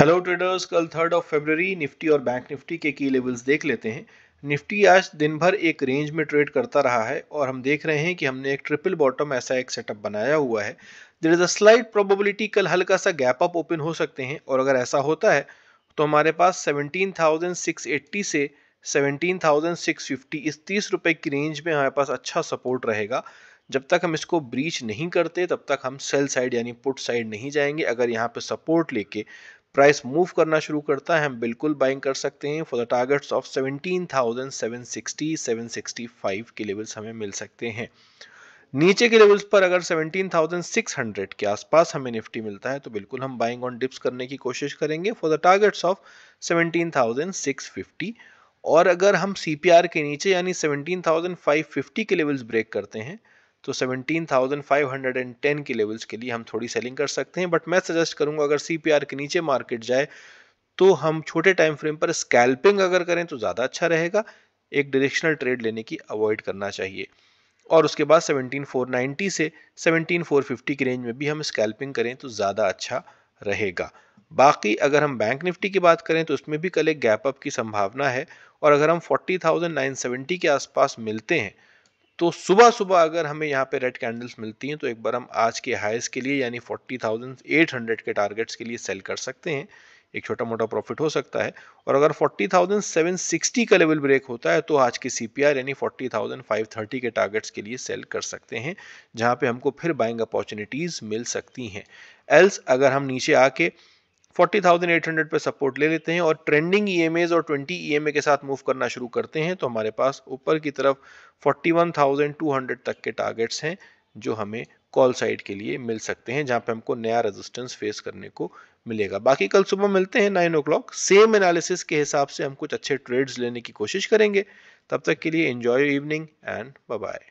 hello traders कल third of February Nifty और bank Nifty के की लेवल्स देख लेते हैं निफ्टी आज दिन भर एक रेंज में ट्रेड करता रहा है और हम देख रहे हैं कि हमने एक ट्रिपल बॉटम ऐसा एक सेटअप बनाया हुआ है there is a slight probability कल हल्का सा गैप अप ओपन हो सकते हैं और अगर ऐसा होता है तो हमारे पास सेवनटीन से सेवनटीन इस तीस रुपये की रेंज में हमारे पास अच्छा सपोर्ट रहेगा जब तक हम इसको ब्रीच नहीं करते तब तक हम सेल साइड यानी पुट साइड नहीं जाएंगे अगर यहाँ पे सपोर्ट लेके प्राइस मूव करना शुरू करता है हम बिल्कुल बाइंग कर सकते हैं फॉर द टारगेट्स ऑफ 17,760 765 के लेवल्स हमें मिल सकते हैं नीचे के लेवल्स पर अगर 17,600 के आसपास हमें निफ्टी मिलता है तो बिल्कुल हम बाइंग ऑन डिप्स करने की कोशिश करेंगे फॉर द टारगेट्स ऑफ 17,650 और अगर हम सी के नीचे यानी सेवनटीन के लेवल्स ब्रेक करते हैं तो 17,510 की लेवल्स के लिए हम थोड़ी सेलिंग कर सकते हैं बट मैं सजेस्ट करूंगा अगर सी के नीचे मार्केट जाए तो हम छोटे टाइम फ्रेम पर स्कैल्पिंग अगर करें तो ज़्यादा अच्छा रहेगा एक डायरेक्शनल ट्रेड लेने की अवॉइड करना चाहिए और उसके बाद 17490 से 17450 की रेंज में भी हम स्कैल्पिंग करें तो ज़्यादा अच्छा रहेगा बाकी अगर हम बैंक निफ्टी की बात करें तो उसमें भी कल एक गैप अप की संभावना है और अगर हम 40,970 के आसपास मिलते हैं तो सुबह सुबह अगर हमें यहाँ पे रेड कैंडल्स मिलती हैं तो एक बार हम आज के हाइस के लिए यानी 40,800 के टारगेट्स के लिए सेल कर सकते हैं एक छोटा मोटा प्रॉफिट हो सकता है और अगर 40,760 का लेवल ब्रेक होता है तो आज के सी यानी 40,530 के टारगेट्स के लिए सेल कर सकते हैं जहाँ पे हमको फिर बाइंग अपॉर्चुनिटीज़ मिल सकती हैं एल्स अगर हम नीचे आके 40,800 पे सपोर्ट ले लेते हैं और ट्रेंडिंग ई e और 20 ई e के साथ मूव करना शुरू करते हैं तो हमारे पास ऊपर की तरफ 41,200 तक के टारगेट्स हैं जो हमें कॉल साइड के लिए मिल सकते हैं जहां पे हमको नया रेजिस्टेंस फेस करने को मिलेगा बाकी कल सुबह मिलते हैं नाइन ओ सेम एनालिसिस के हिसाब से हम कुछ अच्छे ट्रेड्स लेने की कोशिश करेंगे तब तक के लिए इंजॉय इवनिंग एंड बाय